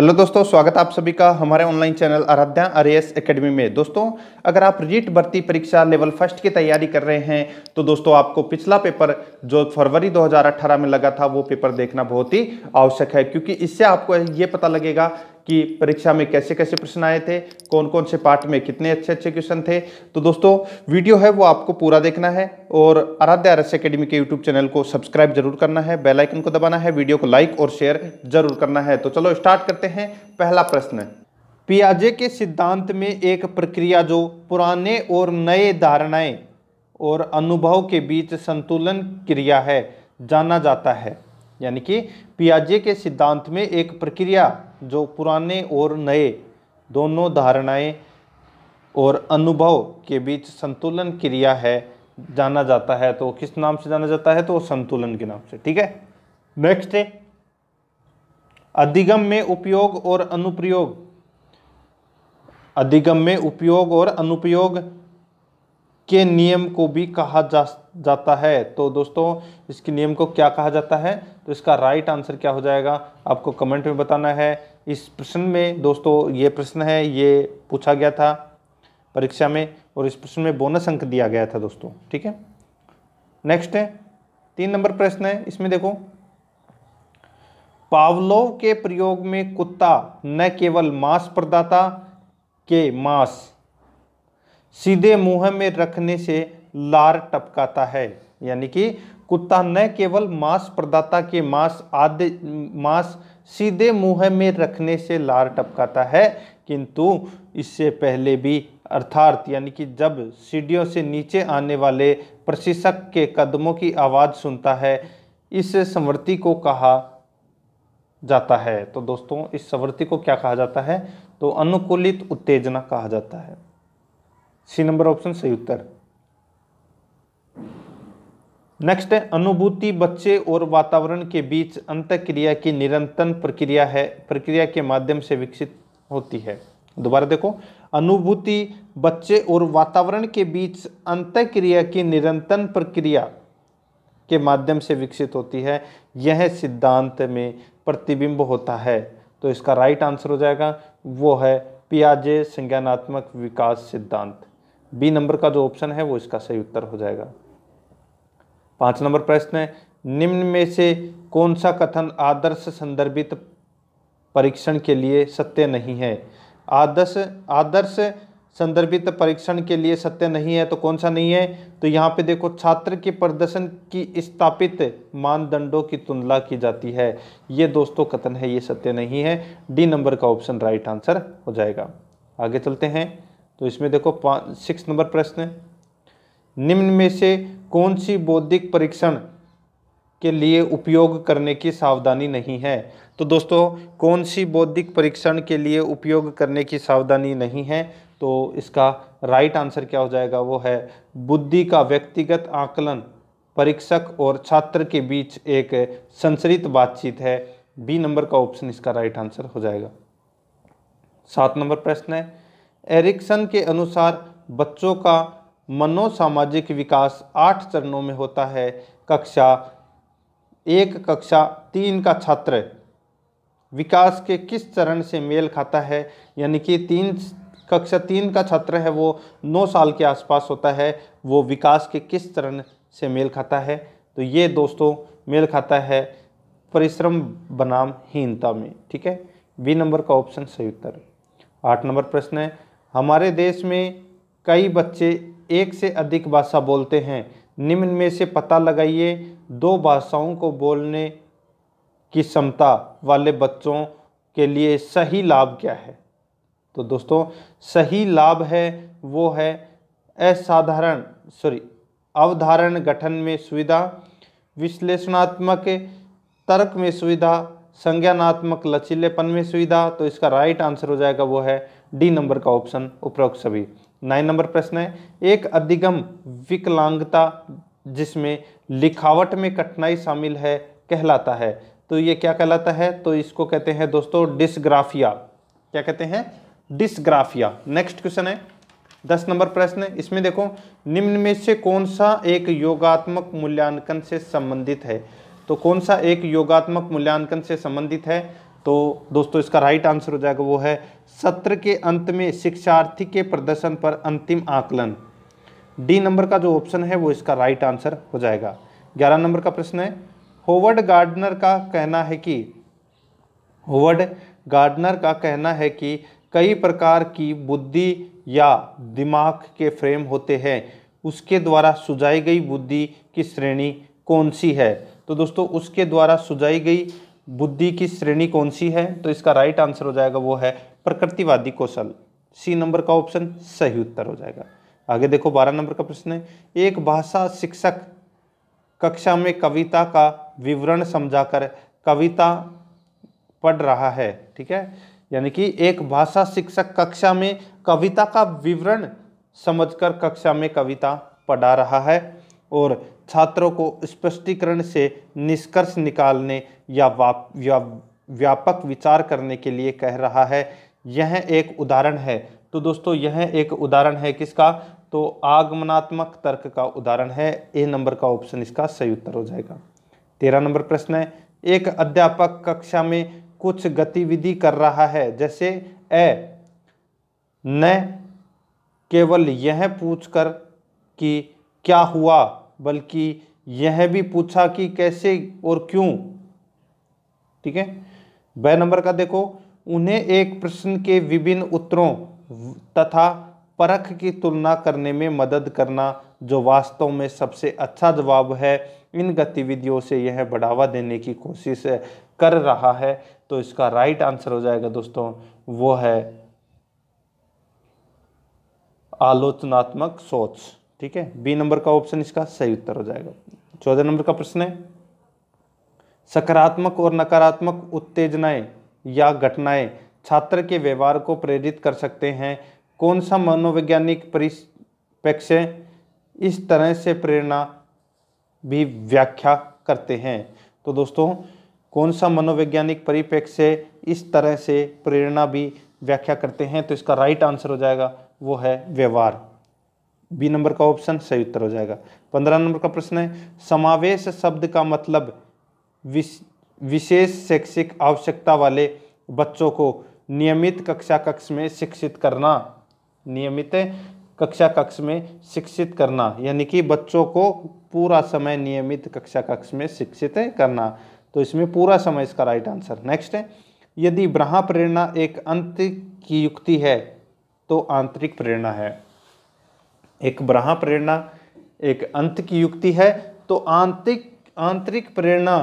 hello दोस्तों स्वागत आप सभी का हमारे online channel Aaradhya S academy में दोस्तों अगर आप रिट भर्ती परीक्षा लेवल फर्स्ट की तैयारी कर रहे हैं तो दोस्तों आपको पिछला पेपर जो फरवरी 2018 में लगा था वो पेपर देखना बहुत ही आवश्यक है क्योंकि इससे आपको ये पता लगेगा कि परीक्षा में कैसे कैसे प्रश्न आए थे कौन कौन से पार्ट में कितने अच्छे अच्छे क्वेश्चन थे तो दोस्तों वीडियो है वो आपको पूरा देखना है और आराध्य आर एस अकेडमी के यूट्यूब चैनल को सब्सक्राइब जरूर करना है बेलाइकन को दबाना है वीडियो को लाइक और शेयर जरूर करना है तो चलो स्टार्ट करते हैं पहला प्रश्न पियाजे के सिद्धांत में एक प्रक्रिया जो पुराने और नए धारणाएं और अनुभव के बीच संतुलन क्रिया है जाना जाता है यानी कि पियाजे के सिद्धांत में एक प्रक्रिया जो पुराने और नए दोनों धारणाएं और अनुभव के बीच संतुलन क्रिया है जाना जाता है तो किस नाम से जाना जाता है तो संतुलन के नाम से ठीक है नेक्स्ट है अधिगम में उपयोग और अनुप्रयोग अधिगम में उपयोग और अनुप्रयोग के नियम को भी कहा जा जाता है तो दोस्तों इसके नियम को क्या कहा जाता है तो इसका राइट आंसर क्या हो जाएगा आपको कमेंट में बताना है इस प्रश्न में दोस्तों ये प्रश्न है ये पूछा गया था परीक्षा में और इस प्रश्न में बोनस अंक दिया गया था दोस्तों ठीक है नेक्स्ट है तीन नंबर प्रश्न है इसमें देखो पावलोव के प्रयोग में कुत्ता न केवल मांस प्रदाता के मांस सीधे मुंह में रखने से लार टपकाता है यानी कि कुत्ता न केवल मांस प्रदाता के मांस आदि मांस सीधे मुंह में रखने से लार टपकाता है किंतु इससे पहले भी अर्थार्थ यानी कि जब सीढ़ियों से नीचे आने वाले प्रशिक्षक के कदमों की आवाज़ सुनता है इस समृति को कहा जाता है तो दोस्तों इस समृति को क्या कहा जाता है तो अनुकूलित उत्तेजना कहा जाता है सी नंबर ऑप्शन सही उत्तर नेक्स्ट है अनुभूति बच्चे और वातावरण के बीच अंत क्रिया की निरंतर प्रक्रिया है प्रक्रिया के माध्यम से विकसित होती है दोबारा देखो अनुभूति बच्चे और वातावरण के बीच अंत क्रिया की निरंतर प्रक्रिया के माध्यम से विकसित होती है यह सिद्धांत में प्रतिबिंब होता है तो इसका राइट आंसर हो जाएगा वो है पियाजे संज्ञानात्मक विकास सिद्धांत बी नंबर का जो ऑप्शन है वो इसका सही उत्तर हो जाएगा पाँच नंबर प्रश्न है निम्न में से कौन सा कथन आदर्श संदर्भित परीक्षण के लिए सत्य नहीं है आदर्श आदर्श संदर्भित परीक्षण के लिए सत्य नहीं है तो कौन सा नहीं है तो यहाँ पे देखो छात्र के प्रदर्शन की स्थापित मानदंडों की तुलना की जाती है ये दोस्तों कथन है ये सत्य नहीं है डी नंबर का ऑप्शन राइट आंसर हो जाएगा आगे चलते हैं तो इसमें देखो पाँच सिक्स नंबर प्रश्न निम्न में से कौन सी बौद्धिक परीक्षण के लिए उपयोग करने की सावधानी नहीं है तो दोस्तों कौन सी बौद्धिक परीक्षण के लिए उपयोग करने की सावधानी नहीं है तो इसका राइट आंसर क्या हो जाएगा वो है बुद्धि का व्यक्तिगत आकलन परीक्षक और छात्र के बीच एक संसरित बातचीत है बी नंबर का ऑप्शन इसका राइट आंसर हो जाएगा सात नंबर प्रश्न है एरिक्सन के अनुसार बच्चों का मनोसामाजिक विकास आठ चरणों में होता है कक्षा एक कक्षा तीन का छात्र विकास के किस चरण से मेल खाता है यानी कि तीन कक्षा तीन का छात्र है वो नौ साल के आसपास होता है वो विकास के किस चरण से मेल खाता है तो ये दोस्तों मेल खाता है परिश्रम बनाम हीनता में ठीक है बी नंबर का ऑप्शन सही उत्तर आठ नंबर प्रश्न है हमारे देश में कई बच्चे एक से अधिक भाषा बोलते हैं निम्न में से पता लगाइए दो भाषाओं को बोलने की क्षमता वाले बच्चों के लिए सही लाभ क्या है तो दोस्तों सही लाभ है वो है असाधारण सॉरी अवधारण गठन में सुविधा विश्लेषणात्मक तर्क में सुविधा संज्ञानात्मक लचीलेपन में सुविधा तो इसका राइट आंसर हो जाएगा वो है डी नंबर का ऑप्शन उपरोक्त सभी नाइन नंबर प्रश्न है एक अधिगम विकलांगता जिसमें लिखावट में कठिनाई शामिल है कहलाता है तो ये क्या कहलाता है तो इसको कहते हैं दोस्तों डिस्ग्राफिया क्या कहते हैं डिस्ग्राफिया नेक्स्ट क्वेश्चन है दस नंबर प्रश्न है इसमें देखो निम्न में से कौन सा एक योगात्मक मूल्यांकन से संबंधित है तो कौन सा एक योगात्मक मूल्यांकन से संबंधित है तो दोस्तों इसका राइट आंसर हो जाएगा वो है सत्र के अंत में शिक्षार्थी के प्रदर्शन पर अंतिम आकलन डी नंबर का जो ऑप्शन है वो इसका राइट आंसर हो जाएगा ग्यारह नंबर का प्रश्न है होवर्ड गार्डनर का कहना है कि होवर्ड गार्डनर का कहना है कि कई प्रकार की बुद्धि या दिमाग के फ्रेम होते हैं उसके द्वारा सुझाई गई बुद्धि की श्रेणी कौन सी है तो दोस्तों उसके द्वारा सुझाई गई बुद्धि की श्रेणी कौन सी है तो इसका राइट आंसर हो जाएगा वो है प्रकृतिवादी कौशल सी नंबर का ऑप्शन सही उत्तर हो जाएगा आगे देखो बारह नंबर का प्रश्न है एक भाषा शिक्षक कक्षा में कविता का विवरण समझाकर कविता पढ़ रहा है ठीक है यानी कि एक भाषा शिक्षक कक्षा में कविता का विवरण समझकर कक्षा में कविता पढ़ा रहा है और छात्रों को स्पष्टीकरण से निष्कर्ष निकालने या वाप व्यापक विचार करने के लिए कह रहा है यह एक उदाहरण है तो दोस्तों यह एक उदाहरण है किसका तो आगमनात्मक तर्क का उदाहरण है ए नंबर का ऑप्शन इसका सही उत्तर हो जाएगा तेरह नंबर प्रश्न है एक अध्यापक कक्षा में कुछ गतिविधि कर रहा है जैसे ए न केवल यह पूछकर कि क्या हुआ बल्कि यह भी पूछा कि कैसे और क्यों ठीक है ब नंबर का देखो उन्हें एक प्रश्न के विभिन्न उत्तरों तथा परख की तुलना करने में मदद करना जो वास्तव में सबसे अच्छा जवाब है इन गतिविधियों से यह बढ़ावा देने की कोशिश कर रहा है तो इसका राइट आंसर हो जाएगा दोस्तों वो है आलोचनात्मक सोच ठीक है बी नंबर का ऑप्शन इसका सही उत्तर हो जाएगा चौदह नंबर का प्रश्न है सकारात्मक और नकारात्मक उत्तेजनाएं या घटनाएं छात्र के व्यवहार को प्रेरित कर सकते हैं कौन सा मनोवैज्ञानिक परिप्रेक्ष्य इस तरह से प्रेरणा भी व्याख्या करते हैं तो दोस्तों कौन सा मनोवैज्ञानिक परिप्रेक्ष्य इस तरह से प्रेरणा भी व्याख्या करते हैं तो इसका राइट आंसर हो जाएगा वो है व्यवहार बी नंबर का ऑप्शन सही उत्तर हो जाएगा पंद्रह नंबर का प्रश्न है समावेश शब्द का मतलब विशेष शैक्षिक आवश्यकता वाले बच्चों को नियमित कक्षा कक्ष में शिक्षित करना नियमित कक्षा कक्ष में शिक्षित करना यानी कि बच्चों को पूरा समय नियमित कक्षा कक्ष में शिक्षित करना तो इसमें पूरा समय इसका राइट आंसर नेक्स्ट है यदि ब्रह्म प्रेरणा एक अंत की युक्ति है तो आंतरिक प्रेरणा है एक ब्राह प्रेरणा एक अंत की युक्ति है तो आंतरिक आंतरिक प्रेरणा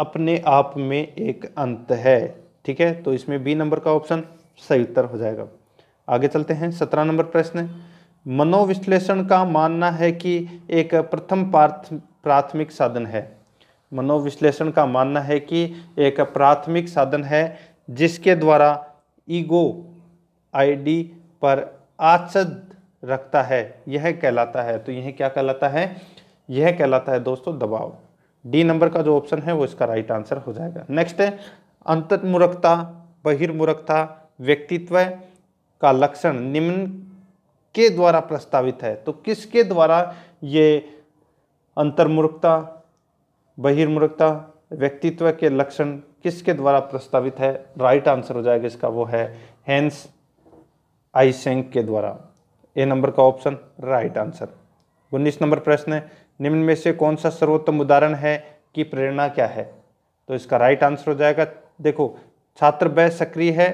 अपने आप में एक अंत है ठीक है तो इसमें बी नंबर का ऑप्शन सही उत्तर हो जाएगा आगे चलते हैं सत्रह नंबर प्रश्न मनोविश्लेषण का मानना है कि एक प्रथम पार्थ प्राथमिक साधन है मनोविश्लेषण का मानना है कि एक प्राथमिक साधन है जिसके द्वारा ईगो आईडी पर आचद रखता है यह कहलाता है तो यह क्या कहलाता है यह कहलाता है दोस्तों दबाव डी नंबर का जो ऑप्शन है वो इसका राइट आंसर हो जाएगा नेक्स्ट है अंतर्मूर्खता बहिर्मूर्खता व्यक्तित्व का लक्षण निम्न के द्वारा प्रस्तावित है तो किसके द्वारा ये अंतर्मूर्खता बहिर्मूर्खता व्यक्तित्व के लक्षण किसके द्वारा प्रस्तावित है राइट आंसर हो जाएगा इसका वो है हेंस आइसेंक के द्वारा ए नंबर का ऑप्शन राइट आंसर उन्नीस नंबर प्रश्न है निम्न में से कौन सा सर्वोत्तम उदाहरण है कि प्रेरणा क्या है तो इसका राइट आंसर हो जाएगा देखो छात्र वह सक्रिय है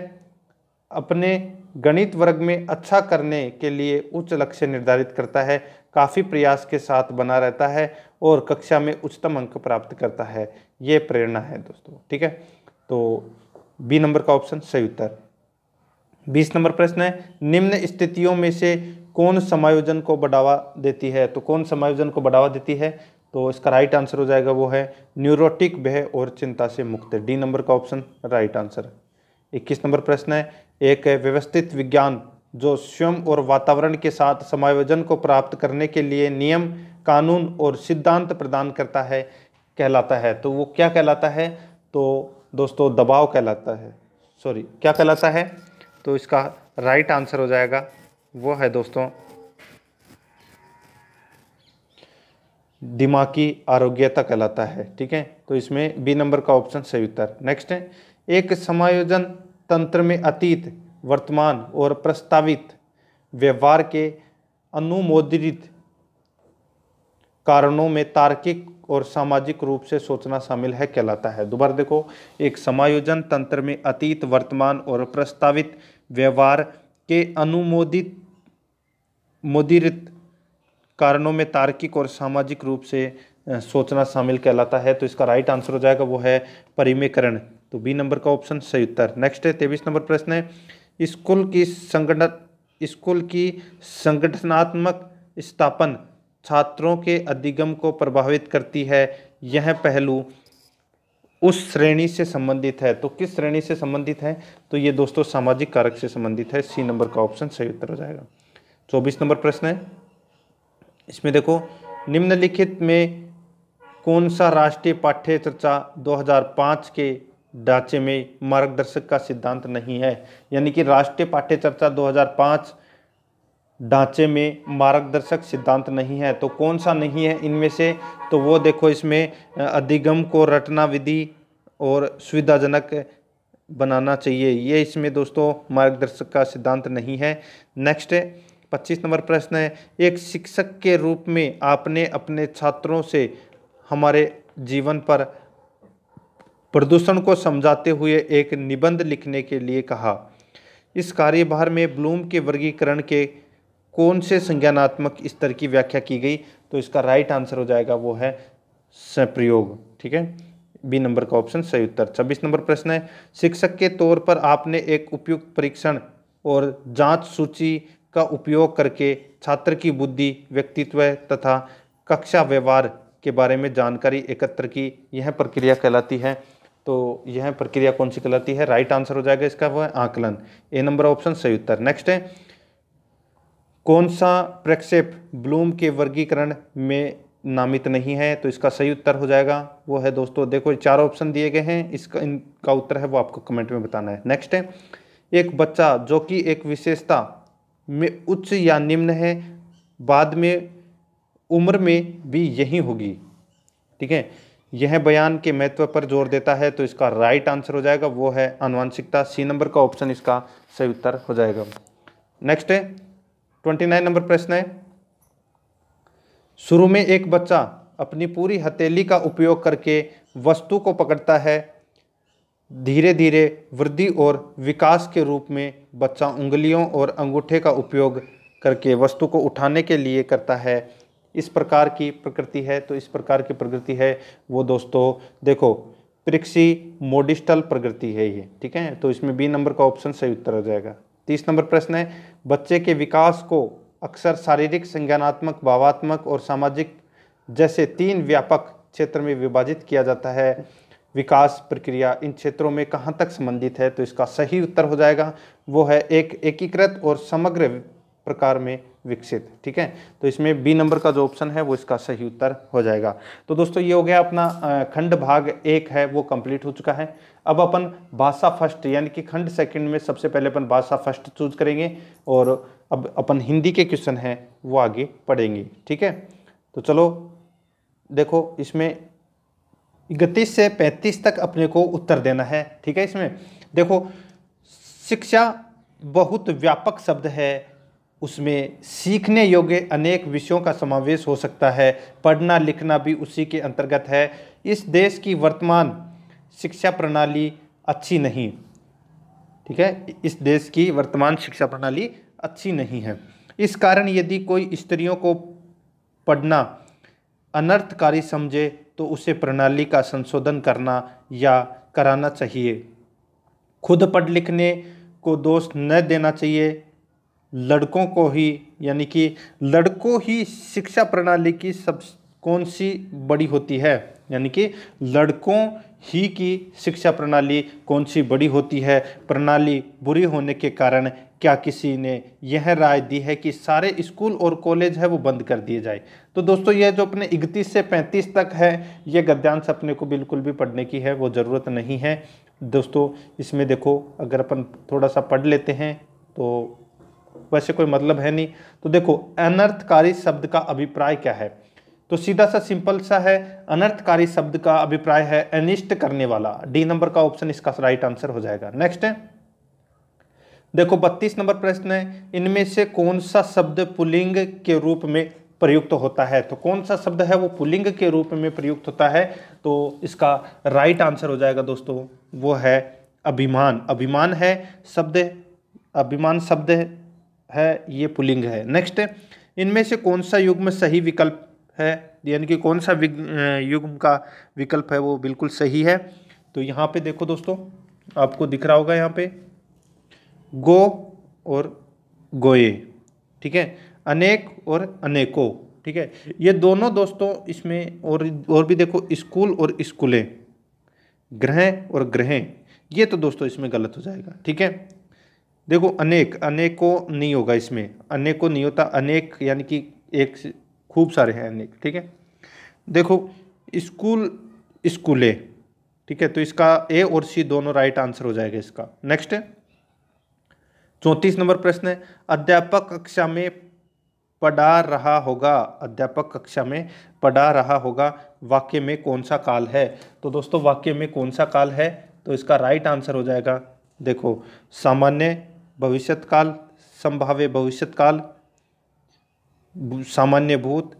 अपने गणित वर्ग में अच्छा करने के लिए उच्च लक्ष्य निर्धारित करता है काफ़ी प्रयास के साथ बना रहता है और कक्षा में उच्चतम अंक प्राप्त करता है ये प्रेरणा है दोस्तों ठीक है तो बी नंबर का ऑप्शन सही उत्तर बीस नंबर प्रश्न है निम्न स्थितियों में से कौन समायोजन को बढ़ावा देती है तो कौन समायोजन को बढ़ावा देती है तो इसका राइट आंसर हो जाएगा वो है न्यूरोटिक भय और चिंता से मुक्त डी नंबर का ऑप्शन राइट आंसर इक्कीस नंबर प्रश्न है एक व्यवस्थित विज्ञान जो स्वयं और वातावरण के साथ समायोजन को प्राप्त करने के लिए नियम कानून और सिद्धांत प्रदान करता है कहलाता है तो वो क्या कहलाता है तो दोस्तों दबाव कहलाता है सॉरी क्या कहलाता है तो इसका राइट आंसर हो जाएगा वो है दोस्तों दिमागी आरोग्यता कहलाता है ठीक है तो इसमें बी नंबर का ऑप्शन सही उत्तर नेक्स्ट है एक समायोजन तंत्र में अतीत वर्तमान और प्रस्तावित व्यवहार के अनुमोदित कारणों में तार्किक और सामाजिक रूप से सोचना शामिल है कहलाता है दोबारा देखो एक समायोजन तंत्र में अतीत वर्तमान और प्रस्तावित व्यवहार के अनुमोदित मुदिरित कारणों में तार्किक और सामाजिक रूप से सोचना शामिल कहलाता है तो इसका राइट आंसर हो जाएगा वो है परिमेकरण तो बी नंबर का ऑप्शन सही उत्तर नेक्स्ट है तेईस नंबर प्रश्न है स्कूल की संगठन स्कूल की संगठनात्मक स्थापन छात्रों के अधिगम को प्रभावित करती है यह पहलू उस श्रेणी से संबंधित है तो किस श्रेणी से संबंधित है तो ये दोस्तों सामाजिक कारक से संबंधित है सी नंबर का ऑप्शन सही उत्तर हो जाएगा चौबीस नंबर प्रश्न है इसमें देखो निम्नलिखित में कौन सा राष्ट्रीय पाठ्य चर्चा 2005 के ढांचे में मार्गदर्शक का सिद्धांत नहीं है यानी कि राष्ट्रीय पाठ्य चर्चा 2005 ढांचे में मार्गदर्शक सिद्धांत नहीं है तो कौन सा नहीं है इनमें से तो वो देखो इसमें अधिगम को रटना विधि और सुविधाजनक बनाना चाहिए ये इसमें दोस्तों मार्गदर्शक का सिद्धांत नहीं है नेक्स्ट पच्चीस नंबर प्रश्न है एक शिक्षक के रूप में आपने अपने छात्रों से हमारे जीवन पर प्रदूषण को समझाते हुए एक निबंध लिखने के लिए कहा इस कार्यभार में ब्लूम के वर्गीकरण के कौन से संज्ञानात्मक स्तर की व्याख्या की गई तो इसका राइट आंसर हो जाएगा वो है सप्रयोग ठीक है बी नंबर का ऑप्शन सही उत्तर छब्बीस नंबर प्रश्न है शिक्षक के तौर पर आपने एक उपयुक्त परीक्षण और जांच सूची का उपयोग करके छात्र की बुद्धि व्यक्तित्व तथा कक्षा व्यवहार के बारे में जानकारी एकत्र की यह प्रक्रिया कहलाती है तो यह प्रक्रिया कौन सी कहलाती है राइट आंसर हो जाएगा इसका वह आकलन ए नंबर ऑप्शन सही उत्तर नेक्स्ट है कौन सा प्रक्षेप ब्लूम के वर्गीकरण में नामित नहीं है तो इसका सही उत्तर हो जाएगा वो है दोस्तों देखो चार ऑप्शन दिए गए हैं इसका इनका उत्तर है वो आपको कमेंट में बताना है नेक्स्ट है एक बच्चा जो कि एक विशेषता में उच्च या निम्न है बाद में उम्र में भी यही होगी ठीक है यह बयान के महत्व पर जोर देता है तो इसका राइट आंसर हो जाएगा वो है अनुवांशिकता सी नंबर का ऑप्शन इसका सही उत्तर हो जाएगा नेक्स्ट है ट्वेंटी नाइन नंबर प्रश्न है शुरू में एक बच्चा अपनी पूरी हथेली का उपयोग करके वस्तु को पकड़ता है धीरे धीरे वृद्धि और विकास के रूप में बच्चा उंगलियों और अंगूठे का उपयोग करके वस्तु को उठाने के लिए करता है इस प्रकार की प्रकृति है तो इस प्रकार की प्रकृति है वो दोस्तों देखो प्रिक्सी मोडिस्टल प्रकृति है ये ठीक है तो इसमें बी नंबर का ऑप्शन सही उत्तर आ जाएगा तीस नंबर प्रश्न है बच्चे के विकास को अक्सर शारीरिक संज्ञानात्मक भावात्मक और सामाजिक जैसे तीन व्यापक क्षेत्र में विभाजित किया जाता है विकास प्रक्रिया इन क्षेत्रों में कहाँ तक संबंधित है तो इसका सही उत्तर हो जाएगा वो है एक एकीकृत और समग्र प्रकार में विकसित ठीक है तो इसमें बी नंबर का जो ऑप्शन है वो इसका सही उत्तर हो जाएगा तो दोस्तों ये हो गया अपना खंड भाग एक है वो कंप्लीट हो चुका है अब अपन भाषा फर्स्ट यानी कि खंड सेकंड में सबसे पहले अपन भाषा फर्स्ट चूज करेंगे और अब अपन हिंदी के क्वेश्चन हैं वो आगे पढ़ेंगे ठीक है तो चलो देखो इसमें इकतीस से पैंतीस तक अपने को उत्तर देना है ठीक है इसमें देखो शिक्षा बहुत व्यापक शब्द है उसमें सीखने योग्य अनेक विषयों का समावेश हो सकता है पढ़ना लिखना भी उसी के अंतर्गत है इस देश की वर्तमान शिक्षा प्रणाली अच्छी नहीं ठीक है इस देश की वर्तमान शिक्षा प्रणाली अच्छी नहीं है इस कारण यदि कोई स्त्रियों को पढ़ना अनर्थकारी समझे तो उसे प्रणाली का संशोधन करना या कराना चाहिए खुद पढ़ लिखने को दोष न देना चाहिए लड़कों को ही यानी कि लड़कों ही शिक्षा प्रणाली की सब कौन सी बड़ी होती है यानी कि लड़कों ही की शिक्षा प्रणाली कौन सी बड़ी होती है प्रणाली बुरी होने के कारण क्या किसी ने यह राय दी है कि सारे स्कूल और कॉलेज है वो बंद कर दिए जाए तो दोस्तों यह जो अपने इकतीस से पैंतीस तक है यह गद्यांश अपने को बिल्कुल भी पढ़ने की है वो ज़रूरत नहीं है दोस्तों इसमें देखो अगर अपन थोड़ा सा पढ़ लेते हैं तो वैसे कोई मतलब है नहीं तो देखो अनर्थकारी शब्द का अभिप्राय क्या है तो सीधा सा सिंपल सा है अनर्थकारी शब्द का अभिप्राय है अनिष्ट करने वाला डी नंबर का ऑप्शन इसका राइट आंसर हो जाएगा नेक्स्ट है देखो 32 नंबर प्रश्न है इनमें से कौन सा शब्द पुलिंग के रूप में प्रयुक्त होता है तो कौन सा शब्द है वो पुलिंग के रूप में प्रयुक्त होता है तो इसका राइट आंसर हो जाएगा दोस्तों वो है अभिमान अभिमान है शब्द अभिमान शब्द है ये पुलिंग है नेक्स्ट इनमें से कौन सा युग में सही विकल्प है यानी कि कौन सा युग्म का विकल्प है वो बिल्कुल सही है तो यहाँ पे देखो दोस्तों आपको दिख रहा होगा यहाँ पे गो और गोए ठीक है अनेक और अनेकों ठीक है ये दोनों दोस्तों इसमें और और भी देखो स्कूल और स्कूलें ग्रह और ग्रहें ये तो दोस्तों इसमें गलत हो जाएगा ठीक है देखो अनेक अनेकों नहीं होगा इसमें अनेकों नहीं होता अनेक यानी कि एक खूब सारे हैं अनेक ठीक है देखो स्कूल स्कूले ठीक है तो इसका ए और सी दोनों राइट आंसर हो जाएगा इसका नेक्स्ट चौंतीस नंबर प्रश्न है अध्यापक कक्षा में पढ़ा रहा होगा अध्यापक कक्षा में पढ़ा रहा होगा वाक्य में कौन सा काल है तो दोस्तों वाक्य में कौन सा काल है तो इसका राइट आंसर हो जाएगा देखो सामान्य भविष्यत काल संभाव्य भविष्यत काल सामान्य भूत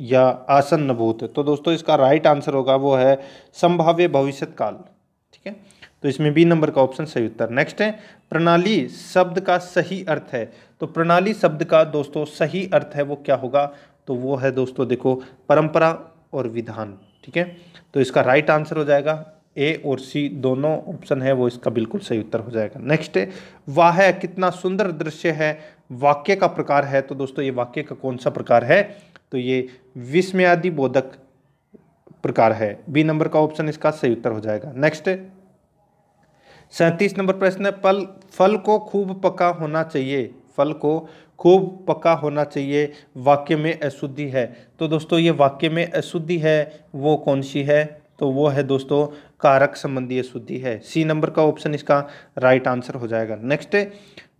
या आसन्न भूत तो दोस्तों इसका राइट आंसर होगा वो है संभाव्य भविष्य काल ठीक है तो इसमें बी नंबर का ऑप्शन सही उत्तर नेक्स्ट है प्रणाली शब्द का सही अर्थ है तो प्रणाली शब्द का दोस्तों सही अर्थ है वो क्या होगा तो वो है दोस्तों देखो परंपरा और विधान ठीक है तो इसका राइट आंसर हो जाएगा ए और सी दोनों ऑप्शन है वो इसका बिल्कुल सही उत्तर हो जाएगा नेक्स्ट है वाह कितना सुंदर दृश्य है वाक्य का प्रकार है तो दोस्तों ये वाक्य का कौन सा प्रकार है तो ये विस्मयादि बोधक प्रकार है बी नंबर का ऑप्शन इसका सही उत्तर हो जाएगा नेक्स्ट सैंतीस नंबर प्रश्न फल फल को खूब पका होना चाहिए फल को खूब पका होना चाहिए वाक्य में अशुद्धि है तो दोस्तों ये वाक्य में अशुद्धि है वो कौन सी है तो वो है दोस्तों कारक संबंधी अशुद्धि है सी नंबर का ऑप्शन इसका राइट आंसर हो जाएगा नेक्स्ट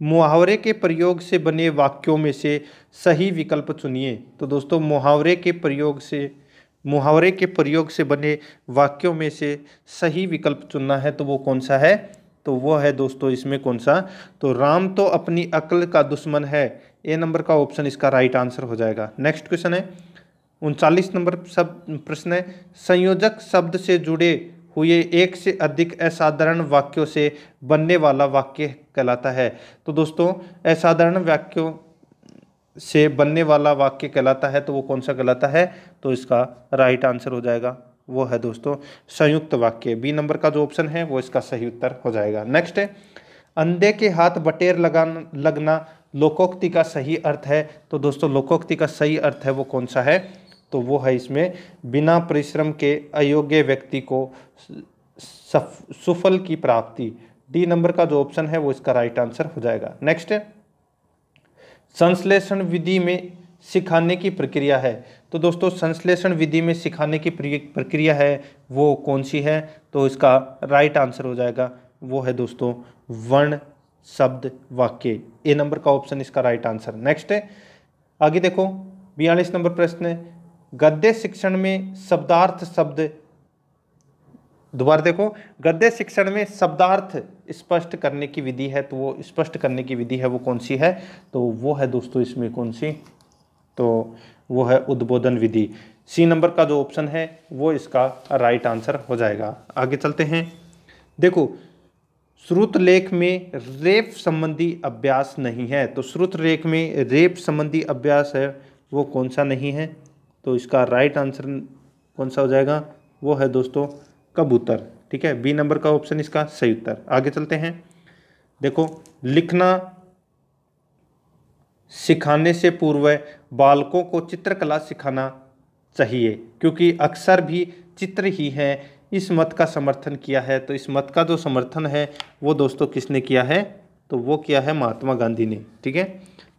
मुहावरे के प्रयोग से बने वाक्यों में से सही विकल्प चुनिए तो दोस्तों मुहावरे के प्रयोग से मुहावरे के प्रयोग से बने वाक्यों में से सही विकल्प चुनना है तो वो कौन सा है तो वो है दोस्तों इसमें कौन सा तो राम तो अपनी अक्ल का दुश्मन है ए नंबर का ऑप्शन इसका राइट आंसर हो जाएगा नेक्स्ट क्वेश्चन है उनचालीस नंबर सब प्रश्न है संयोजक शब्द से जुड़े हुए एक से अधिक असाधारण वाक्यों से बनने वाला वाक्य कहलाता है तो दोस्तों असाधारण वाक्यों से बनने वाला वाक्य कहलाता है तो वो कौन सा कहलाता है तो इसका राइट आंसर हो जाएगा वो है दोस्तों संयुक्त वाक्य बी नंबर का जो ऑप्शन है वो इसका सही उत्तर हो जाएगा नेक्स्ट है अंधे के हाथ बटेर लगान लगना लोकोक्ति का सही अर्थ है तो दोस्तों लोकोक्ति का सही अर्थ है वो कौन सा है तो वो है इसमें बिना परिश्रम के अयोग्य व्यक्ति को सुफल की प्राप्ति डी नंबर का जो ऑप्शन है वो इसका राइट आंसर हो जाएगा नेक्स्ट संश्लेषण विधि में सिखाने की प्रक्रिया है तो दोस्तों संश्लेषण विधि में सिखाने की प्रक्रिया है वो कौन सी है तो इसका राइट आंसर हो जाएगा वो है दोस्तों वर्ण शब्द वाक्य ए नंबर का ऑप्शन इसका राइट आंसर नेक्स्ट है आगे देखो बयालीस नंबर प्रश्न है गद्य शिक्षण में शब्दार्थ शब्द दोबारा देखो गद्य शिक्षण में शब्दार्थ स्पष्ट करने की विधि है तो वो स्पष्ट करने की विधि है वो कौन सी है तो वो है दोस्तों इसमें कौन सी तो वो है उद्बोधन विधि सी नंबर का जो ऑप्शन है वो इसका राइट आंसर हो जाएगा आगे चलते हैं देखो श्रुत लेख में रेप संबंधी अभ्यास नहीं है तो श्रुत लेख में रेप संबंधी अभ्यास है वो कौन सा नहीं है तो इसका राइट आंसर कौन सा हो जाएगा वो है दोस्तों कबूतर ठीक है बी नंबर का ऑप्शन इसका सही उत्तर आगे चलते हैं देखो लिखना सिखाने से पूर्व बालकों को चित्रकला सिखाना चाहिए क्योंकि अक्सर भी चित्र ही है इस मत का समर्थन किया है तो इस मत का जो समर्थन है वो दोस्तों किसने किया है तो वो किया है महात्मा गांधी ने ठीक है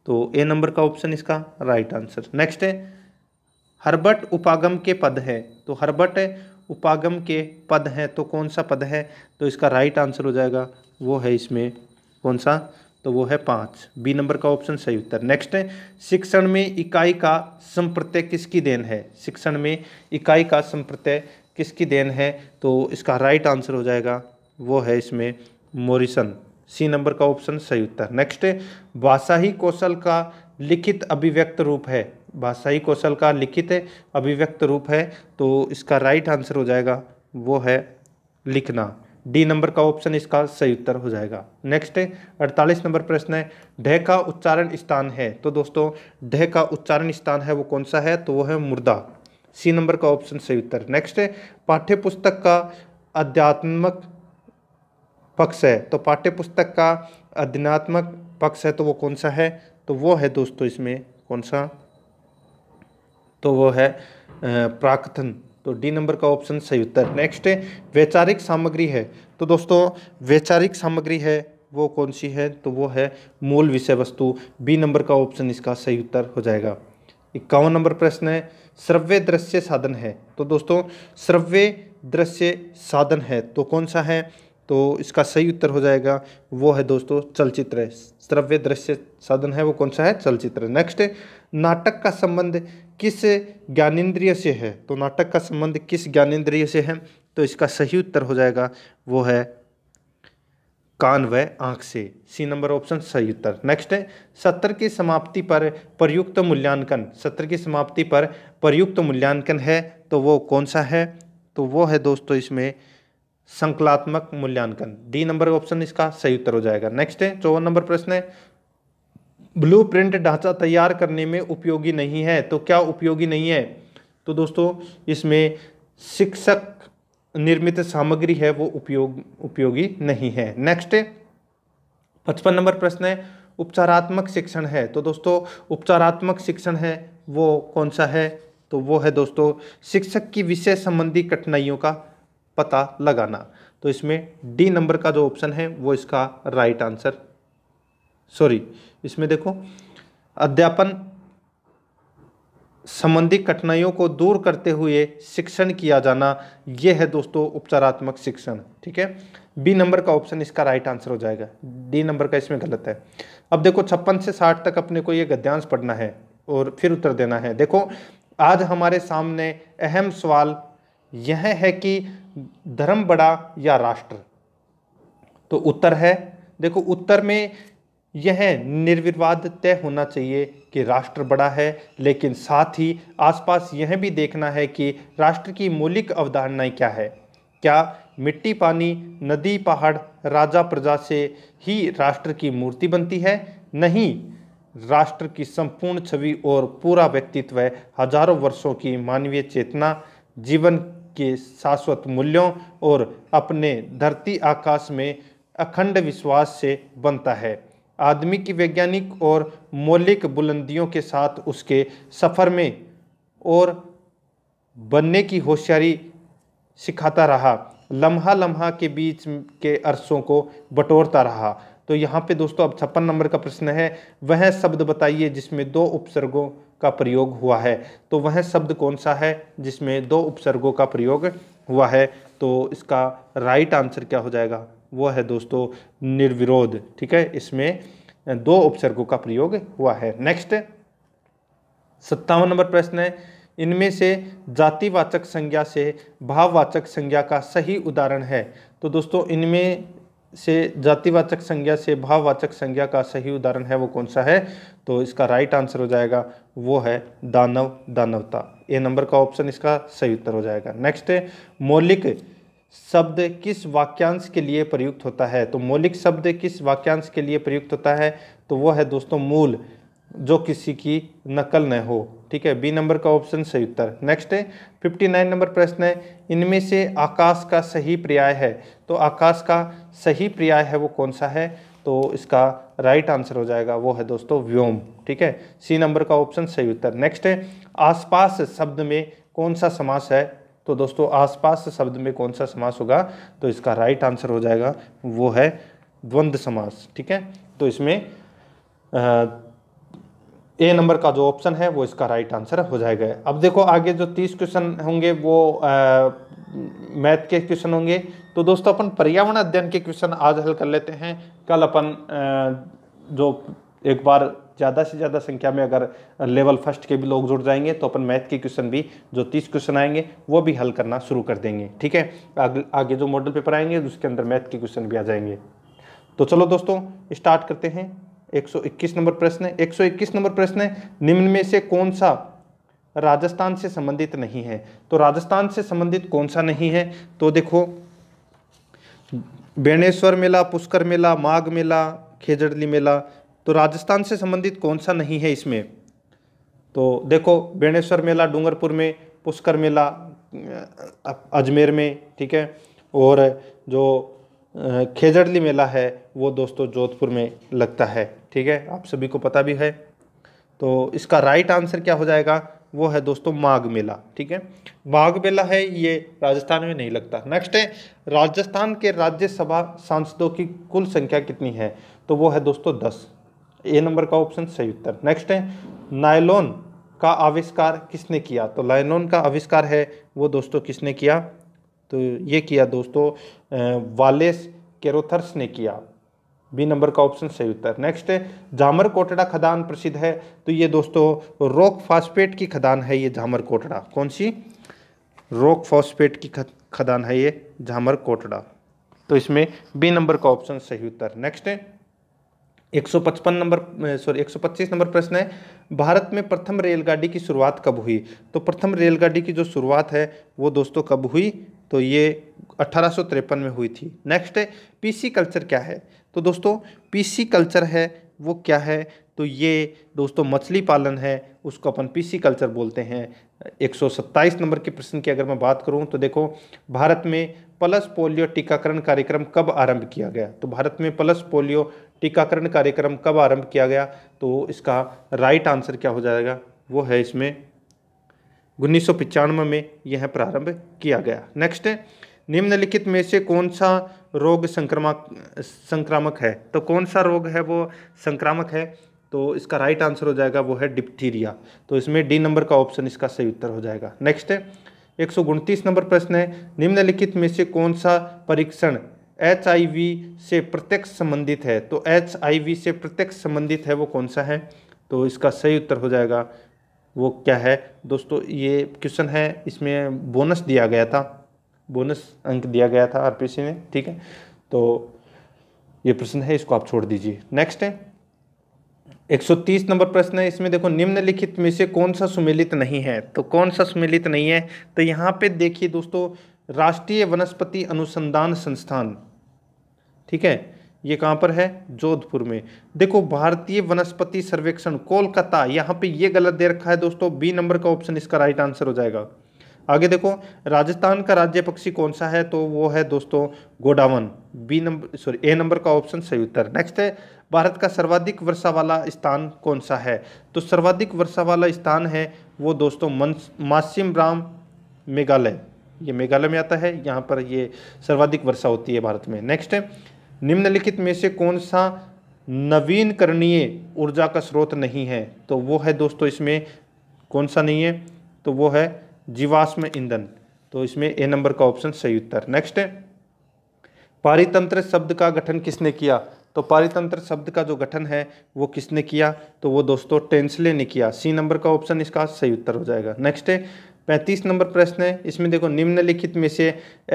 तो ए नंबर का ऑप्शन इसका राइट आंसर नेक्स्ट है हर्बट उपागम के पद है तो हर्बट उपागम के पद हैं तो कौन सा पद है तो इसका राइट आंसर हो जाएगा वो है इसमें कौन सा तो वो है पाँच बी नंबर का ऑप्शन सही उत्तर नेक्स्ट है शिक्षण में इकाई का संप्रत्यय किसकी देन है शिक्षण में इकाई का संप्रत्यय किसकी देन है तो इसका राइट आंसर हो जाएगा वो है इसमें मोरिसन सी नंबर का ऑप्शन सही उत्तर नेक्स्ट भाषाई कौशल का लिखित अभिव्यक्त रूप है भाषाई कौशल का लिखित अभिव्यक्त रूप है तो इसका राइट आंसर हो जाएगा वो है लिखना डी नंबर का ऑप्शन इसका सही उत्तर हो जाएगा नेक्स्ट है अड़तालीस नंबर प्रश्न है ढह का उच्चारण स्थान है तो दोस्तों ढह का उच्चारण स्थान है वो कौन सा है तो वो है मुर्दा सी नंबर का ऑप्शन सही उत्तर नेक्स्ट है पाठ्य पुस्तक का अध्यात्मक पक्ष है तो पाठ्य पुस्तक का अध्यात्मक पक्ष है तो वो कौन सा है तो वो है दोस्तों इसमें कौन सा तो वो है प्राकथन तो डी नंबर का ऑप्शन सही उत्तर नेक्स्ट है वैचारिक सामग्री है तो दोस्तों वैचारिक सामग्री है वो कौन सी है तो वो है मूल विषय वस्तु बी नंबर का ऑप्शन इसका सही उत्तर हो जाएगा इक्यावन नंबर प्रश्न है श्रव्य दृश्य साधन है तो दोस्तों श्रव्य दृश्य साधन है तो कौन सा है तो इसका सही उत्तर हो जाएगा वो है दोस्तों चलचित्र श्रव्य दृश्य साधन है वो कौन सा है चलचित्र नेक्स्ट नाटक का संबंध किस ज्ञानेन्द्रिय से है तो नाटक का संबंध किस ज्ञानेन्द्रिय से है तो इसका सही उत्तर हो जाएगा वो है कान व आँख से सी नंबर ऑप्शन सही उत्तर नेक्स्ट है सत्र की समाप्ति पर प्रयुक्त मूल्यांकन सत्र की समाप्ति पर प्रयुक्त मूल्यांकन है तो वो कौन सा है तो वो है दोस्तों इसमें संकलात्मक मूल्यांकन डी नंबर ऑप्शन इसका सही उत्तर हो जाएगा नेक्स्ट है चौवन नंबर प्रश्न है ब्लूप्रिंट ढांचा तैयार करने में उपयोगी नहीं है तो क्या उपयोगी नहीं है तो दोस्तों इसमें शिक्षक निर्मित सामग्री है वो उपयोग उपयोगी नहीं है नेक्स्ट पचपन नंबर प्रश्न है उपचारात्मक शिक्षण है तो दोस्तों उपचारात्मक शिक्षण है वो कौन सा है तो वो है दोस्तों शिक्षक की विषय संबंधी कठिनाइयों का पता लगाना तो इसमें डी नंबर का जो ऑप्शन है वो इसका राइट आंसर सॉरी इसमें देखो अध्यापन संबंधी कठिनाइयों को दूर करते हुए शिक्षण किया जाना यह है दोस्तों उपचारात्मक शिक्षण ठीक है बी नंबर का ऑप्शन इसका राइट आंसर हो जाएगा डी नंबर का इसमें गलत है अब देखो छप्पन से साठ तक अपने को ये गद्यांश पढ़ना है और फिर उत्तर देना है देखो आज हमारे सामने अहम सवाल यह है कि धर्म बड़ा या राष्ट्र तो उत्तर है देखो उत्तर में यह निर्विवाद तय होना चाहिए कि राष्ट्र बड़ा है लेकिन साथ ही आसपास यह भी देखना है कि राष्ट्र की मौलिक अवधारणाएं क्या है क्या मिट्टी पानी नदी पहाड़ राजा प्रजा से ही राष्ट्र की मूर्ति बनती है नहीं राष्ट्र की संपूर्ण छवि और पूरा व्यक्तित्व हजारों वर्षों की मानवीय चेतना जीवन के शाश्वत मूल्यों और अपने धरती आकाश में अखंड विश्वास से बनता है आदमी की वैज्ञानिक और मौलिक बुलंदियों के साथ उसके सफ़र में और बनने की होशियारी सिखाता रहा लम्हा लम्हा के बीच के अरसों को बटोरता रहा तो यहाँ पे दोस्तों अब छप्पन नंबर का प्रश्न है वह शब्द बताइए जिसमें दो उपसर्गों का प्रयोग हुआ है तो वह शब्द कौन सा है जिसमें दो उपसर्गों का प्रयोग हुआ है तो इसका राइट आंसर क्या हो जाएगा वो है दोस्तों निर्विरोध ठीक है इसमें दो उपसर्गों का प्रयोग हुआ है नेक्स्ट सत्तावन नंबर प्रश्न है इनमें से जातिवाचक संज्ञा से भाववाचक संज्ञा का सही उदाहरण है तो दोस्तों इनमें से जातिवाचक संज्ञा से भाववाचक संज्ञा का सही उदाहरण है वो कौन सा है तो इसका राइट आंसर हो जाएगा वो है दानव दानवता ए नंबर का ऑप्शन इसका सही उत्तर हो जाएगा नेक्स्ट है मौलिक शब्द किस वाक्यांश के लिए प्रयुक्त होता है तो मौलिक शब्द किस वाक्यांश के लिए प्रयुक्त होता है तो वह है दोस्तों मूल जो किसी की नकल न हो ठीक है बी नंबर का ऑप्शन सही उत्तर नेक्स्ट है फिफ्टी नाइन नंबर प्रश्न है इनमें से आकाश का सही पर्याय है तो आकाश का सही पर्याय है वो कौन सा है तो इसका राइट आंसर हो जाएगा वो है दोस्तों व्योम ठीक है सी नंबर का ऑप्शन सही उत्तर नेक्स्ट है आसपास शब्द में कौन सा समास है तो दोस्तों आसपास शब्द में कौन सा समास होगा तो इसका राइट आंसर हो जाएगा वो है द्वंद्व समास ठीक है तो इसमें ए नंबर का जो ऑप्शन है वो इसका राइट आंसर हो जाएगा अब देखो आगे जो तीस क्वेश्चन होंगे वो मैथ के क्वेश्चन होंगे तो दोस्तों अपन पर्यावरण अध्ययन के क्वेश्चन आज हल कर लेते हैं कल अपन जो एक बार ज़्यादा से ज़्यादा संख्या में अगर लेवल फर्स्ट के भी लोग जुड़ जाएंगे तो अपन मैथ के क्वेश्चन भी जो तीस क्वेश्चन आएंगे वो भी हल करना शुरू कर देंगे ठीक है आगे जो मॉडल पेपर आएंगे उसके अंदर मैथ के क्वेश्चन भी आ जाएंगे तो चलो दोस्तों स्टार्ट करते हैं 121 नंबर प्रश्न 121 नंबर प्रश्न है निम्न में से कौन सा राजस्थान से संबंधित नहीं है तो राजस्थान से संबंधित कौन सा नहीं है तो देखो बेणेश्वर मेला पुष्कर मेला माघ मेला खेजड़ली मेला तो राजस्थान से संबंधित कौन सा नहीं है इसमें तो देखो बेणेश्वर मेला डूंगरपुर में पुष्कर मेला अजमेर में ठीक है और जो खेजड़ली मेला है वो दोस्तों जोधपुर में लगता है ठीक है आप सभी को पता भी है तो इसका राइट आंसर क्या हो जाएगा वो है दोस्तों माघ मेला ठीक है माघ मेला है ये राजस्थान में नहीं लगता नेक्स्ट है राजस्थान के राज्यसभा सांसदों की कुल संख्या कितनी है तो वो है दोस्तों दस ए नंबर का ऑप्शन सही उत्तर नेक्स्ट है नायलोन का आविष्कार किसने किया तो लाइलोन का आविष्कार है वो दोस्तों किसने किया तो ये किया दोस्तों वालेस केरोथर्स ने किया बी नंबर का ऑप्शन सही उत्तर नेक्स्ट है जामर कोटड़ा खदान प्रसिद्ध है तो ये दोस्तों रॉक फॉस्फेट की खदान है ये जामर कोटड़ा कौन सी रॉक फॉस्फेट की खदान है ये जामर कोटड़ा तो इसमें बी नंबर का ऑप्शन सही उत्तर नेक्स्ट है 155 नंबर सॉरी 125 नंबर प्रश्न है भारत में प्रथम रेलगाड़ी की शुरुआत कब हुई तो प्रथम रेलगाड़ी की जो शुरुआत है वो दोस्तों कब हुई तो ये अठारह में हुई थी नेक्स्ट है पीसी कल्चर क्या है तो दोस्तों पीसी कल्चर है वो क्या है तो ये दोस्तों मछली पालन है उसको अपन पीसी कल्चर बोलते हैं 127 नंबर के प्रश्न की अगर मैं बात करूं तो देखो भारत में प्लस पोलियो टीकाकरण कार्यक्रम कब आरंभ किया गया तो भारत में प्लस पोलियो टीकाकरण कार्यक्रम कब आरंभ किया गया तो इसका राइट आंसर क्या हो जाएगा वो है इसमें उन्नीस में यह प्रारंभ किया गया नेक्स्ट निम्नलिखित में से कौन सा रोग संक्रामक संक्रामक है तो कौन सा रोग है वो संक्रामक है तो इसका राइट आंसर हो जाएगा वो है डिप्थीरिया तो इसमें डी नंबर का ऑप्शन इसका सही उत्तर हो जाएगा नेक्स्ट है एक सौ नंबर प्रश्न है निम्नलिखित में से कौन सा परीक्षण एच से प्रत्यक्ष संबंधित है तो एच से प्रत्यक्ष संबंधित है वो कौन सा है तो इसका सही उत्तर हो जाएगा वो क्या है दोस्तों ये क्वेश्चन है इसमें बोनस दिया गया था बोनस अंक दिया गया था आरपीसी में ठीक है तो ये प्रश्न है इसको आप छोड़ दीजिए नेक्स्ट है 130 नंबर प्रश्न है इसमें देखो निम्नलिखित में से कौन सा सुमेलित नहीं है तो कौन सा सुमेलित नहीं है तो यहाँ पे देखिए दोस्तों राष्ट्रीय वनस्पति अनुसंधान संस्थान ठीक है ये कहाँ पर है जोधपुर में देखो भारतीय वनस्पति सर्वेक्षण कोलकाता यहाँ पे ये गलत दे रखा है दोस्तों बी नंबर का ऑप्शन इसका राइट आंसर हो जाएगा आगे देखो राजस्थान का राज्य पक्षी कौन सा है तो वो है दोस्तों गोडावन B number sorry A number का ऑप्शन सही उत्तर नेक्स्ट है भारत का सर्वाधिक वर्षा वाला स्थान कौन सा है तो सर्वाधिक वर्षा वाला स्थान है वो दोस्तों मासिम राम मेघालय ये मेघालय में आता है यहाँ पर ये सर्वाधिक वर्षा होती है भारत में नेक्स्ट है निम्नलिखित में से कौन सा नवीनकरणीय ऊर्जा का स्रोत नहीं है तो वो है दोस्तों इसमें कौन सा नहीं है तो वो है जीवाश्म ईंधन तो इसमें ए नंबर का ऑप्शन सही उत्तर नेक्स्ट है पारितंत्र शब्द का गठन किसने किया तो पारितंत्र शब्द का जो गठन है वो किसने किया तो वो दोस्तों टेंसले ने किया सी नंबर का ऑप्शन इसका सही उत्तर हो जाएगा नेक्स्ट है पैंतीस नंबर प्रश्न है इसमें देखो निम्नलिखित में से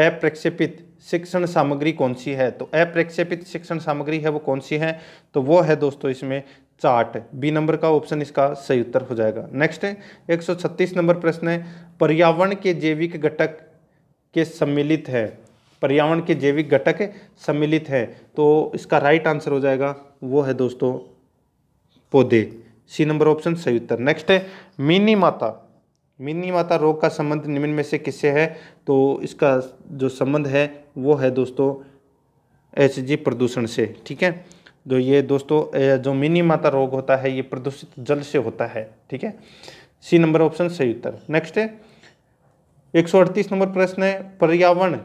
अप्रक्षेपित शिक्षण सामग्री कौन सी है तो अप्रक्षेपित शिक्षण सामग्री है वो कौन सी है तो वो है दोस्तों इसमें चार्ट बी नंबर का ऑप्शन इसका सही उत्तर हो जाएगा नेक्स्ट है छत्तीस नंबर प्रश्न है पर्यावरण के जैविक घटक के सम्मिलित है पर्यावरण के जैविक घटक सम्मिलित है तो इसका राइट आंसर हो जाएगा वो है दोस्तों पौधे सी नंबर ऑप्शन सही उत्तर नेक्स्ट है मिनी माता मिनी माता रोग का संबंध निम्न में से किससे है तो इसका जो संबंध है वो है दोस्तों एच जी प्रदूषण से ठीक है जो तो ये दोस्तों जो मिनी माता रोग होता है ये प्रदूषित जल से होता है ठीक है सी नंबर ऑप्शन सही उत्तर नेक्स्ट है एक नंबर प्रश्न है पर्यावरण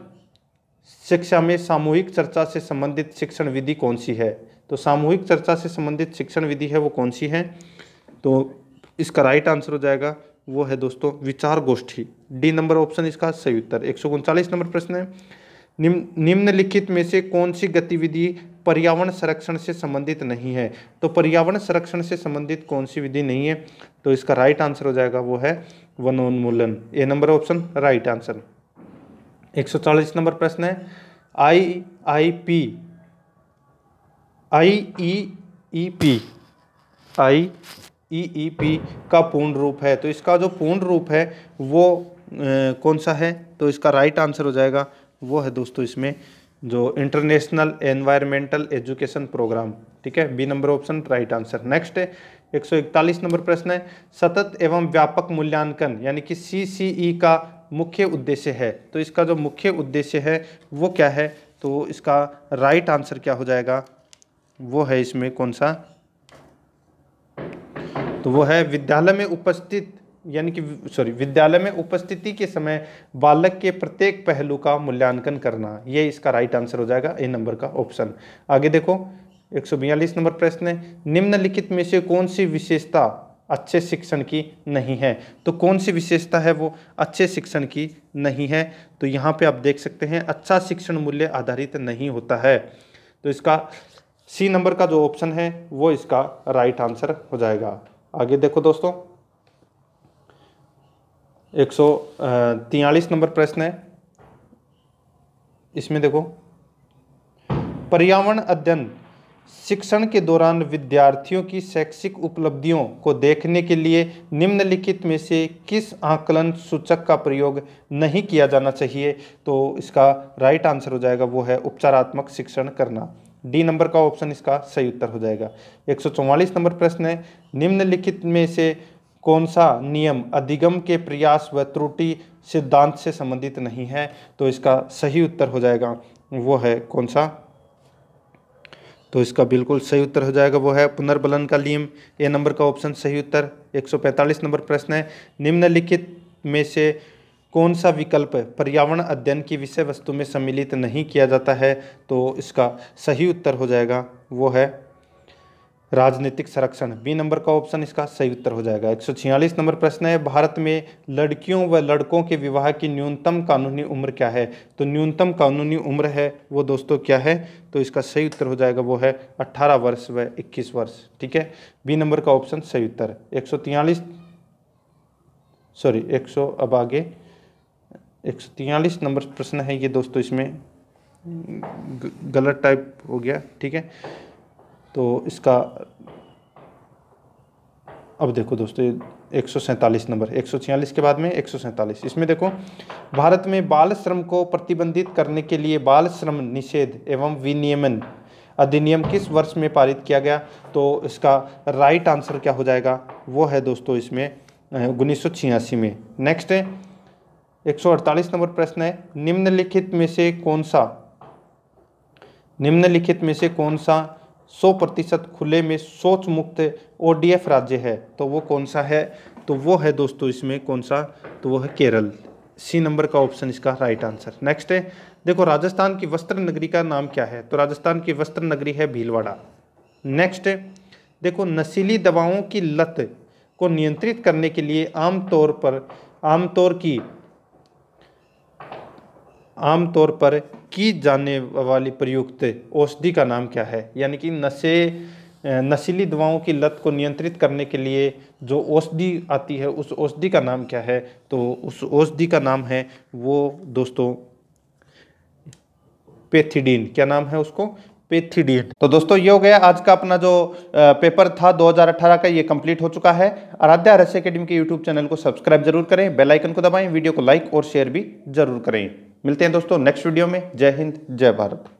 शिक्षा में सामूहिक चर्चा से संबंधित शिक्षण विधि कौन सी है तो सामूहिक चर्चा से संबंधित शिक्षण विधि है वो कौन सी है तो इसका राइट आंसर हो जाएगा वो है दोस्तों विचार गोष्ठी डी नंबर ऑप्शन इसका सही उत्तर एक नंबर प्रश्न है निम्न निम्नलिखित में से कौन सी गतिविधि पर्यावरण संरक्षण से संबंधित नहीं है तो पर्यावरण संरक्षण से संबंधित कौन सी विधि नहीं है तो इसका राइट आंसर हो जाएगा वो है वनोन्मूलन A number option right answer 140 नंबर प्रश्न है I I P I E E P I EEP e e का पूर्ण रूप है तो इसका जो पूर्ण रूप है वो ए, कौन सा है तो इसका राइट आंसर हो जाएगा वो है दोस्तों इसमें जो इंटरनेशनल एनवायरमेंटल एजुकेशन प्रोग्राम ठीक है B number option right answer next है 141 नंबर प्रश्न है सतत एवं व्यापक मूल्यांकन यानी कि ई e का मुख्य उद्देश्य है तो इसका जो मुख्य उद्देश्य है वो क्या है तो इसका राइट आंसर क्या हो जाएगा वो है इसमें कौन सा तो वो है विद्यालय में उपस्थित यानी कि सॉरी विद्यालय में उपस्थिति के समय बालक के प्रत्येक पहलू का मूल्यांकन करना ये इसका राइट आंसर हो जाएगा ए नंबर का ऑप्शन आगे देखो एक नंबर प्रश्न है निम्नलिखित में से कौन सी विशेषता अच्छे शिक्षण की नहीं है तो कौन सी विशेषता है वो अच्छे शिक्षण की नहीं है तो यहाँ पे आप देख सकते हैं अच्छा शिक्षण मूल्य आधारित नहीं होता है तो इसका सी नंबर का जो ऑप्शन है वो इसका राइट आंसर हो जाएगा आगे देखो दोस्तों एक सौ नंबर प्रश्न है इसमें देखो पर्यावरण अध्ययन शिक्षण के दौरान विद्यार्थियों की शैक्षिक उपलब्धियों को देखने के लिए निम्नलिखित में से किस आकलन सूचक का प्रयोग नहीं किया जाना चाहिए तो इसका राइट आंसर हो जाएगा वो है उपचारात्मक शिक्षण करना डी नंबर का ऑप्शन इसका सही उत्तर हो जाएगा एक नंबर प्रश्न है निम्नलिखित में से कौन सा नियम अधिगम के प्रयास व त्रुटि सिद्धांत से संबंधित नहीं है तो इसका सही उत्तर हो जाएगा वो है कौन सा तो इसका बिल्कुल सही उत्तर हो जाएगा वो है पुनर्बलन का नियम ए नंबर का ऑप्शन सही उत्तर 145 नंबर प्रश्न है निम्नलिखित में से कौन सा विकल्प पर्यावरण अध्ययन की विषय वस्तु में सम्मिलित नहीं किया जाता है तो इसका सही उत्तर हो जाएगा वो है राजनीतिक संरक्षण बी नंबर का ऑप्शन इसका सही उत्तर हो जाएगा 146 नंबर प्रश्न है भारत में लड़कियों व लड़कों के विवाह की न्यूनतम कानूनी उम्र क्या है तो न्यूनतम कानूनी उम्र है वो दोस्तों क्या है तो इसका सही उत्तर हो जाएगा वो है 18 वर्ष व 21 वर्ष ठीक है बी नंबर का ऑप्शन सही उत्तर एक सॉरी एक अब आगे एक नंबर प्रश्न है ये दोस्तों इसमें गलत टाइप हो गया ठीक है तो इसका अब देखो दोस्तों एक सौ सैंतालीस नंबर एक सौ छियालीस के बाद में एक सौ सैंतालीस इसमें देखो भारत में बाल श्रम को प्रतिबंधित करने के लिए बाल श्रम निषेध एवं विनियमन अधिनियम किस वर्ष में पारित किया गया तो इसका राइट आंसर क्या हो जाएगा वो है दोस्तों इसमें उन्नीस में नेक्स्ट है 148 नंबर प्रश्न है निम्नलिखित में से कौन सा निम्नलिखित में से कौन सा 100 प्रतिशत खुले में सोच मुक्त ओडीएफ राज्य है तो वो कौन सा है तो वो है दोस्तों इसमें कौन सा तो वो है केरल सी नंबर का ऑप्शन इसका राइट आंसर नेक्स्ट है देखो राजस्थान की वस्त्र नगरी का नाम क्या है तो राजस्थान की वस्त्र नगरी है भीलवाड़ा नेक्स्ट देखो नशीली दवाओं की लत को नियंत्रित करने के लिए आमतौर पर आमतौर की आमतौर पर की जाने वाली प्रयुक्त औषधि का नाम क्या है यानी कि नशे नशीली दवाओं की लत को नियंत्रित करने के लिए जो औषधि आती है उस औषधि का नाम क्या है तो उस औषधि का नाम है वो दोस्तों पेथिडीन क्या नाम है उसको पेथिडीन तो दोस्तों ये हो गया आज का अपना जो पेपर था 2018 का ये कंप्लीट हो चुका है आराध्या रहस्य अकेडमी के यूट्यूब चैनल को सब्सक्राइब जरूर करें बेलाइकन को दबाएं वीडियो को लाइक और शेयर भी जरूर करें मिलते हैं दोस्तों नेक्स्ट वीडियो में जय हिंद जय भारत